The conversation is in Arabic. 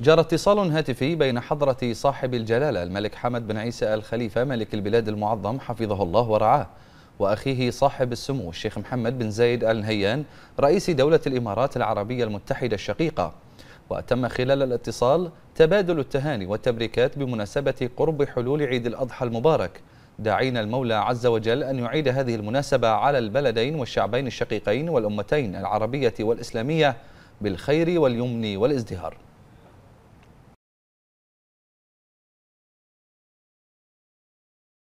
جرى اتصال هاتفي بين حضرة صاحب الجلالة الملك حمد بن عيسى الخليفة ملك البلاد المعظم حفظه الله ورعاه وأخيه صاحب السمو الشيخ محمد بن زايد آل نهيان رئيس دولة الإمارات العربية المتحدة الشقيقة وتم خلال الاتصال تبادل التهاني والتبريكات بمناسبة قرب حلول عيد الأضحى المبارك داعين المولى عز وجل أن يعيد هذه المناسبة على البلدين والشعبين الشقيقين والأمتين العربية والإسلامية بالخير واليمن والازدهار